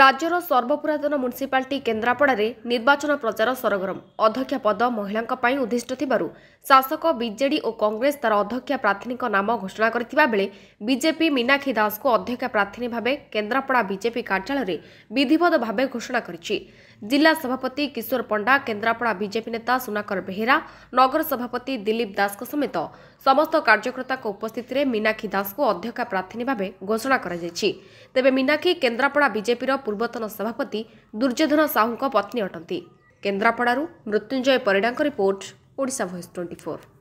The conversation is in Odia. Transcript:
ରାଜ୍ୟର ସର୍ବପୁରାତନ ମ୍ୟୁନିସିପାଲିଟି କେନ୍ଦ୍ରାପଡ଼ାରେ ନିର୍ବାଚନ ପ୍ରଚାର ସରଗରମ ଅଧ୍ୟକ୍ଷ ପଦ ମହିଳାଙ୍କ ପାଇଁ ଉଦ୍ଦିଷ୍ଟ ଥିବାରୁ ଶାସକ ବିଜେଡ଼ି ଓ କଂଗ୍ରେସ ତା'ର ଅଧ୍ୟକ୍ଷା ପ୍ରାର୍ଥୀଙ୍କ ନାମ ଘୋଷଣା କରିଥିବା ବେଳେ ବିଜେପି ମୀନାକ୍ଷୀ ଦାସଙ୍କୁ ଅଧ୍ୟକ୍ଷା ପ୍ରାର୍ଥୀ ଭାବେ କେନ୍ଦ୍ରାପଡ଼ା ବିଜେପି କାର୍ଯ୍ୟାଳୟରେ ବିଧିବଦ୍ଧ ଭାବେ ଘୋଷଣା କରିଛି ଜିଲ୍ଲା ସଭାପତି କିଶୋର ପଣ୍ଡା କେନ୍ଦ୍ରାପଡ଼ା ବିଜେପି ନେତା ସୁନାକର ବେହେରା ନଗର ସଭାପତି ଦାସଙ୍କ ସମେତ ସମସ୍ତ କାର୍ଯ୍ୟକର୍ତ୍ତାଙ୍କ ଉପସ୍ଥିତିରେ ମୀନାକ୍ଷୀ ଦାସଙ୍କୁ ଅଧ୍ୟକ୍ଷା ପ୍ରାର୍ଥୀ ଭାବେ ଘୋଷଣା କରାଯାଇଛି ତେବେ କେନ୍ଦ୍ରାପଡ଼ା ବିଜେପିର ପୂର୍ବତନ ସଭାପତି ଦୁର୍ଯ୍ୟୋଧନ ସାହୁଙ୍କ ପତ୍ନୀ ଅଟନ୍ତି କେନ୍ଦ୍ରାପଡ଼ାରୁ ମୃତ୍ୟୁଞ୍ଜୟ ପରିଡ଼ାଙ୍କ report Odisha voice twenty four